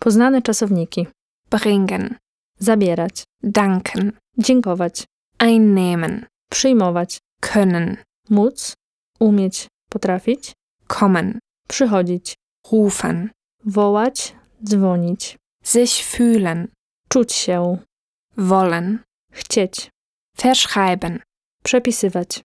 Poznane czasowniki. Bringen. Zabierać. Danken. Dziękować. Einnehmen. Przyjmować. Können. Móc. Umieć. Potrafić. Kommen. Przychodzić. Rufen. Wołać. Dzwonić. Sich fühlen. Czuć się. Wollen. Chcieć. Verschreiben. Przepisywać.